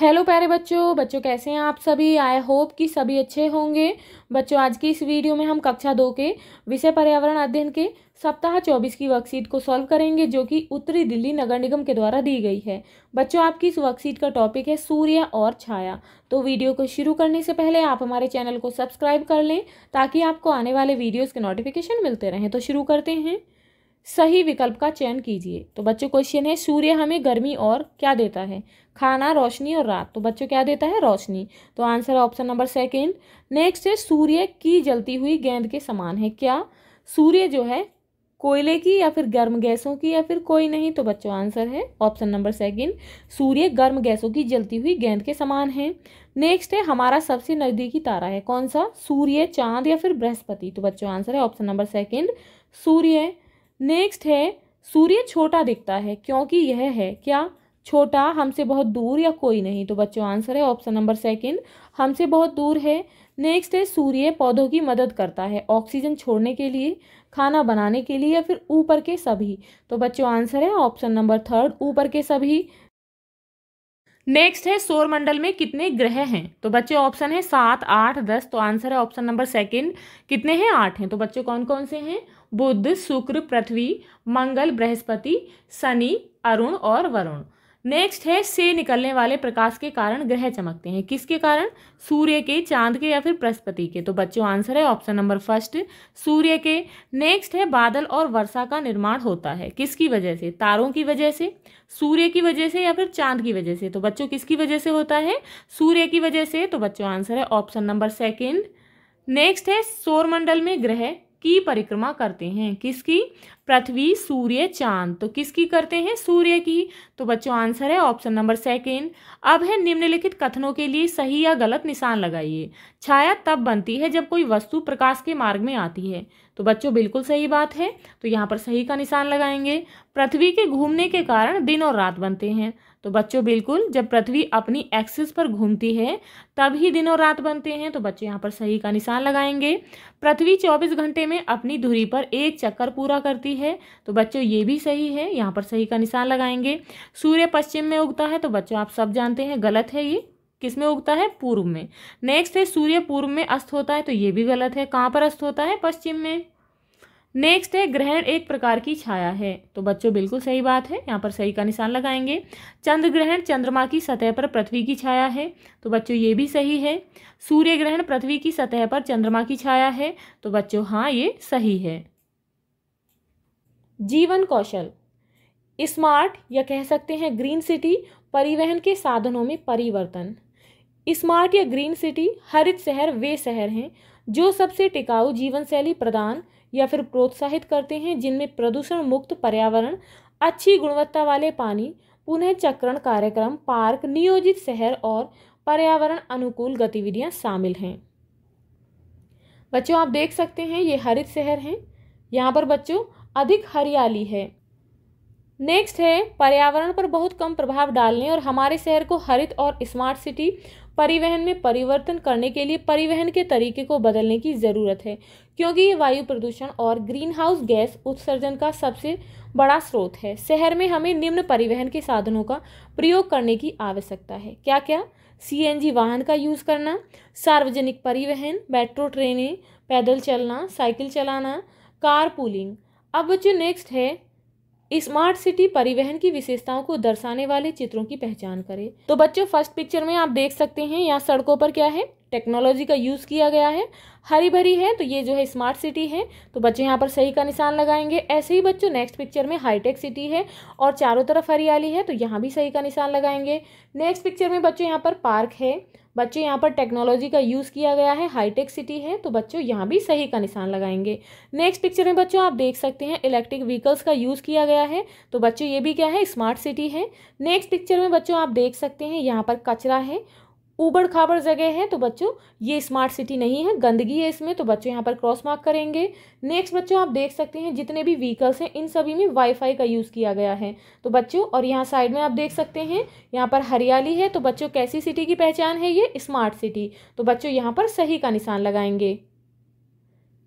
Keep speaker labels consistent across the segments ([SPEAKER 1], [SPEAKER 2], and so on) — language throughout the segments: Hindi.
[SPEAKER 1] हेलो प्यारे बच्चों बच्चों कैसे हैं आप सभी आई होप कि सभी अच्छे होंगे बच्चों आज की इस वीडियो में हम कक्षा दो के विषय पर्यावरण अध्ययन के सप्ताह चौबीस की वर्कशीट को सॉल्व करेंगे जो कि उत्तरी दिल्ली नगर निगम के द्वारा दी गई है बच्चों आपकी इस वर्कशीट का टॉपिक है सूर्य और छाया तो वीडियो को शुरू करने से पहले आप हमारे चैनल को सब्सक्राइब कर लें ताकि आपको आने वाले वीडियोज़ के नोटिफिकेशन मिलते रहें तो शुरू करते हैं सही विकल्प का चयन कीजिए तो बच्चों क्वेश्चन है सूर्य हमें गर्मी और क्या देता है खाना रोशनी और रात तो बच्चों क्या देता है रोशनी तो आंसर है ऑप्शन नंबर सेकंड नेक्स्ट है सूर्य की जलती हुई गेंद के समान है क्या सूर्य जो है कोयले की या फिर गर्म गैसों की या फिर कोई नहीं तो बच्चों आंसर है ऑप्शन नंबर सेकंड सूर्य गर्म गैसों की जलती हुई गेंद के समान है नेक्स्ट है हमारा सबसे नज़दीकी तारा है कौन सा सूर्य चांद या फिर बृहस्पति तो बच्चों आंसर है ऑप्शन नंबर सेकंड सूर्य नेक्स्ट है सूर्य छोटा दिखता है क्योंकि यह है क्या छोटा हमसे बहुत दूर या कोई नहीं तो बच्चों आंसर है ऑप्शन नंबर सेकंड हमसे बहुत दूर है नेक्स्ट है सूर्य पौधों की मदद करता है ऑक्सीजन छोड़ने के लिए खाना बनाने के लिए या फिर ऊपर के सभी तो बच्चों आंसर है ऑप्शन नंबर थर्ड ऊपर के सभी नेक्स्ट है सौर मंडल में कितने ग्रह हैं तो बच्चे ऑप्शन है सात आठ दस तो आंसर है ऑप्शन नंबर सेकंड कितने हैं आठ हैं तो बच्चे कौन कौन से हैं बुध शुक्र पृथ्वी मंगल बृहस्पति शनि अरुण और वरुण नेक्स्ट है से निकलने वाले प्रकाश के कारण ग्रह चमकते हैं किसके कारण सूर्य के चांद के या फिर बृहस्पति के तो बच्चों आंसर है ऑप्शन नंबर फर्स्ट सूर्य के नेक्स्ट है बादल और वर्षा का निर्माण होता है किसकी वजह से तारों की वजह से सूर्य की वजह से या फिर चांद की वजह से तो बच्चों किसकी वजह से होता है सूर्य की वजह से तो बच्चों आंसर है ऑप्शन नंबर सेकेंड नेक्स्ट है सौरमंडल में ग्रह की परिक्रमा करते हैं किसकी पृथ्वी सूर्य चांद तो किसकी करते हैं सूर्य की तो बच्चों आंसर है ऑप्शन नंबर सेकेंड अब है निम्नलिखित कथनों के लिए सही या गलत निशान लगाइए छाया तब बनती है जब कोई वस्तु प्रकाश के मार्ग में आती है तो बच्चों बिल्कुल सही बात है तो यहाँ पर सही का निशान लगाएंगे पृथ्वी के घूमने के कारण दिन और रात बनते हैं तो बच्चों बिल्कुल जब पृथ्वी अपनी एक्सिस पर घूमती है तब ही दिन और रात बनते हैं तो बच्चे यहाँ पर सही का निशान लगाएंगे पृथ्वी 24 घंटे में अपनी धुरी पर एक चक्कर पूरा करती है तो बच्चों ये भी सही है यहाँ पर सही का निशान लगाएंगे सूर्य पश्चिम में उगता है तो बच्चों आप सब जानते हैं गलत है ये किस में उगता है पूर्व में नेक्स्ट है सूर्य पूर्व में अस्त होता है तो ये भी गलत है कहाँ पर अस्त होता है पश्चिम में नेक्स्ट है ग्रहण एक प्रकार की छाया है तो बच्चों बिल्कुल सही बात है यहाँ पर सही का निशान लगाएंगे चंद्र ग्रहण चंद्रमा की सतह पर पृथ्वी की छाया है तो बच्चों ये भी सही है सूर्य ग्रहण पृथ्वी की सतह पर चंद्रमा की छाया है तो बच्चों हाँ ये सही है जीवन कौशल स्मार्ट या कह सकते हैं ग्रीन सिटी परिवहन के साधनों में परिवर्तन स्मार्ट या ग्रीन सिटी हरित शहर वे शहर हैं जो सबसे टिकाऊ जीवन शैली प्रदान या फिर प्रोत्साहित करते हैं जिनमें प्रदूषण मुक्त पर्यावरण अच्छी गुणवत्ता वाले पानी पुनः चक्रण कार्यक्रम पार्क नियोजित शहर और पर्यावरण अनुकूल गतिविधियां शामिल हैं बच्चों आप देख सकते हैं ये हरित शहर हैं यहाँ पर बच्चों अधिक हरियाली है नेक्स्ट है पर्यावरण पर बहुत कम प्रभाव डालने और हमारे शहर को हरित और स्मार्ट सिटी परिवहन में परिवर्तन करने के लिए परिवहन के तरीके को बदलने की ज़रूरत है क्योंकि ये वायु प्रदूषण और ग्रीन हाउस गैस उत्सर्जन का सबसे बड़ा स्रोत है शहर में हमें निम्न परिवहन के साधनों का प्रयोग करने की आवश्यकता है क्या क्या सीएनजी वाहन का यूज़ करना सार्वजनिक परिवहन मेट्रो ट्रेनें पैदल चलना साइकिल चलाना कार पूलिंग अब जो नेक्स्ट है स्मार्ट सिटी परिवहन की विशेषताओं को दर्शाने वाले चित्रों की पहचान करें तो बच्चों फर्स्ट पिक्चर में आप देख सकते हैं यहाँ सड़कों पर क्या है टेक्नोलॉजी का यूज़ किया गया है हरी भरी है तो ये जो है स्मार्ट सिटी है तो बच्चे यहाँ पर सही का निशान लगाएंगे ऐसे ही बच्चों नेक्स्ट पिक्चर में हाईटेक सिटी है और चारों तरफ हरियाली है तो यहाँ भी सही का निशान लगाएंगे नेक्स्ट पिक्चर में बच्चों यहाँ पर पार्क है बच्चे यहाँ पर टेक्नोलॉजी का यूज़ किया गया है हाईटेक सिटी है तो बच्चों यहाँ भी सही का निशान लगाएंगे नेक्स्ट पिक्चर में बच्चों आप देख सकते हैं इलेक्ट्रिक व्हीकल्स का यूज़ किया गया है तो बच्चों ये भी क्या है स्मार्ट सिटी है नेक्स्ट पिक्चर में बच्चों आप देख सकते हैं यहाँ पर कचरा है ऊबड़ खाबड़ जगह है तो बच्चों ये स्मार्ट सिटी नहीं है गंदगी है इसमें तो बच्चों यहाँ पर क्रॉस मार्क करेंगे नेक्स्ट बच्चों आप देख सकते हैं जितने भी व्हीकल्स हैं इन सभी में वाईफाई का यूज़ किया गया है तो बच्चों और यहाँ साइड में आप देख सकते हैं यहाँ पर हरियाली है तो बच्चों कैसी सिटी की पहचान है ये स्मार्ट सिटी तो बच्चों यहाँ पर सही का निशान लगाएंगे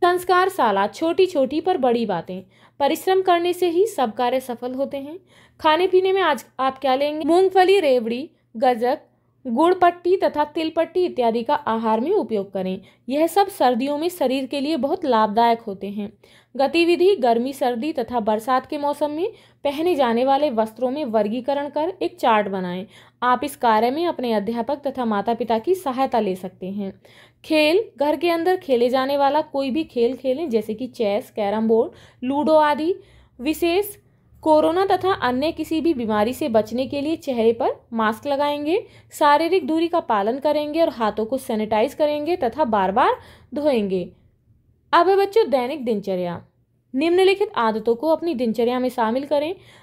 [SPEAKER 1] संस्कार साला छोटी छोटी पर बड़ी बातें परिश्रम करने से ही सब कार्य सफल होते हैं खाने पीने में आज आप क्या लेंगे मूंगफली रेवड़ी गजक गुड़ पट्टी तथा तिल पट्टी इत्यादि का आहार में उपयोग करें यह सब सर्दियों में शरीर के लिए बहुत लाभदायक होते हैं गतिविधि गर्मी सर्दी तथा बरसात के मौसम में पहने जाने वाले वस्त्रों में वर्गीकरण कर एक चार्ट बनाएं आप इस कार्य में अपने अध्यापक तथा माता पिता की सहायता ले सकते हैं खेल घर के अंदर खेले जाने वाला कोई भी खेल खेलें जैसे कि चेस कैरम बोर्ड लूडो आदि विशेष कोरोना तथा अन्य किसी भी बीमारी से बचने के लिए चेहरे पर मास्क लगाएंगे शारीरिक दूरी का पालन करेंगे और हाथों को सैनिटाइज करेंगे तथा बार बार धोएंगे अब बच्चों दैनिक दिनचर्या निम्नलिखित आदतों को अपनी दिनचर्या में शामिल करें